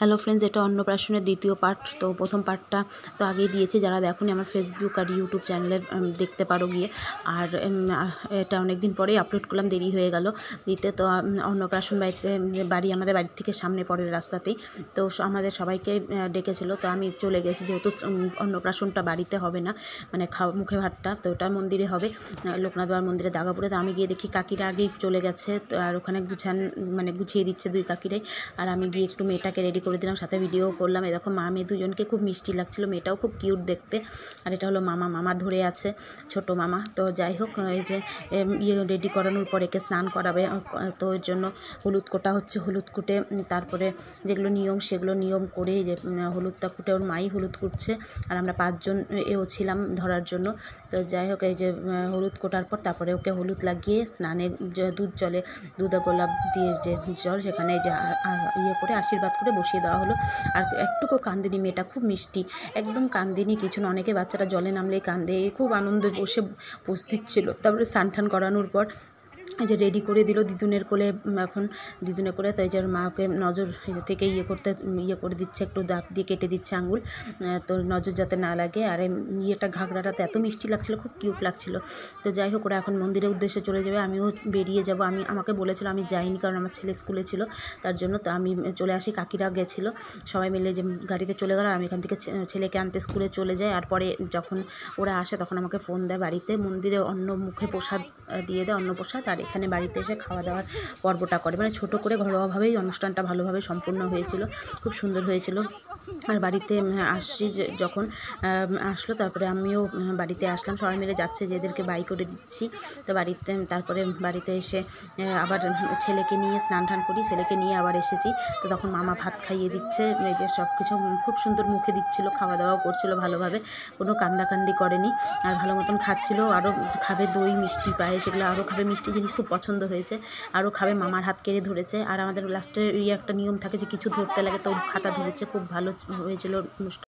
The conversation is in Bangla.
হ্যালো ফ্রেন্ডস এটা অন্নপ্রাশনের দ্বিতীয় পার্ট তো প্রথম পার্টটা তো আগেই দিয়েছে যারা দেখুন আমার ফেসবুক আর ইউটিউব চ্যানেলে দেখতে পারো গিয়ে আর এটা অনেক দিন পরেই আপলোড করলাম দেরি হয়ে গেল দিতে তো অন্নপ্রাশন বাড়িতে বাড়ি আমাদের বাড়ির থেকে সামনে পড়ে রাস্তাতেই তো আমাদের সবাইকে ডেকেছিল তো আমি চলে গেছি যেহেতু অন্নপ্রাশনটা বাড়িতে হবে না মানে খাওয়া মুখে ভাতটা তো ওটা মন্দিরে হবে লোকনাথ বাবার মন্দিরে দাগাপুরে তো আমি গিয়ে দেখি কাকিরা আগেই চলে গেছে তো আর ওখানে গুছান মানে গুছিয়ে দিচ্ছে দুই কাকিরাই আর আমি গিয়ে একটু মেয়েটাকে রেডি করে দিলাম সাথে ভিডিও করলাম এরকম মা মেয়ে দুজনকে খুব মিষ্টি লাগছিলো মেয়েটাও খুব কিউট দেখতে আর এটা হলো মামা মামা ধরে আছে ছোট মামা তো যাই হোক এই যে ইয়ে রেডি করানোর পর একে স্নান করাবে তো ওর জন্য হলুদ কোটা হচ্ছে হলুদ কুটে তারপরে যেগুলো নিয়ম সেগুলো নিয়ম করে যে হলুদটা কুটে ওর মাই হলুদ কুটছে আর আমরা পাঁচজন এও ছিলাম ধরার জন্য তো যাই হোক এই যে হলুদ কোটার পর তারপরে ওকে হলুদ লাগিয়ে স্নানে দুধ জলে দুধ গোলাপ দিয়ে যে জল সেখানে যে ইয়ে করে আশীর্বাদ করে বসিয়ে বসিয়ে দেওয়া হলো আর একটুকু কান্দিনি মেয়েটা খুব মিষ্টি একদম কান্দিনি কিছু না অনেকে বাচ্চারা জলে নামলে কান্দে খুব আনন্দে বসে বস দিচ্ছিলো তারপরে স্নান করানোর পর এই যে রেডি করে দিল দিদুনের কোলে এখন দিদুনের কোলে তাই যে মাকে নজর থেকে ইয়ে করতে ইয়ে করে দিচ্ছে একটু দাঁত দিয়ে কেটে দিচ্ছে আঙুল তো নজর যাতে না লাগে আর ইয়েটা ঘাগড়াটাতে এত মিষ্টি লাগছিল খুব কিউট লাগছিল তো যাই হোক ওরা এখন মন্দিরের উদ্দেশ্যে চলে যাবে আমিও বেরিয়ে যাব আমি আমাকে বলেছিল আমি যাইনি কারণ আমার ছেলে স্কুলে ছিল তার জন্য তো আমি চলে আসি কাকিরা গেছিলো সবাই মিলে যে গাড়িতে চলে গেল আমি এখান থেকে ছেলেকে আনতে স্কুলে চলে যাই আর পরে যখন ওরা আসে তখন আমাকে ফোন দেয় বাড়িতে মন্দিরে অন্য মুখে প্রসাদ দিয়ে দেয় অন্ন প্রসাদ আর এখানে বাড়িতে এসে খাওয়া দাওয়ার পর্বটা করে মানে ছোট করে ঘরোয়াভাবেই অনুষ্ঠানটা ভালোভাবে সম্পূর্ণ হয়েছিল খুব সুন্দর হয়েছিল আর বাড়িতে আসছি যখন আসলো তারপরে আমিও বাড়িতে আসলাম সবাই মিলে যাচ্ছে যেদেরকে বাই করে দিচ্ছি তো বাড়িতে তারপরে বাড়িতে এসে আবার ছেলেকে নিয়ে স্নান টান করি ছেলেকে নিয়ে আবার এসেছি তো তখন মামা ভাত খাইয়ে দিচ্ছে যে সব কিছু খুব সুন্দর মুখে দিচ্ছিল খাওয়া দাওয়াও করছিল ভালোভাবে কোনো কান্দাকান্দি করেনি আর ভালো মতন খাচ্ছিল আরও খাবে দই মিষ্টি পায়ে সেগুলো আরও খাবে মিষ্টি জিনিস খুব পছন্দ হয়েছে আরও খাবে মামার হাত কেড়ে ধরেছে আর আমাদের লাস্টের ইয়ে একটা নিয়ম থাকে যে কিছু ধরতে লাগে তো খাতা ধরেছে খুব ভালো হয়েছিল অনুষ্ঠান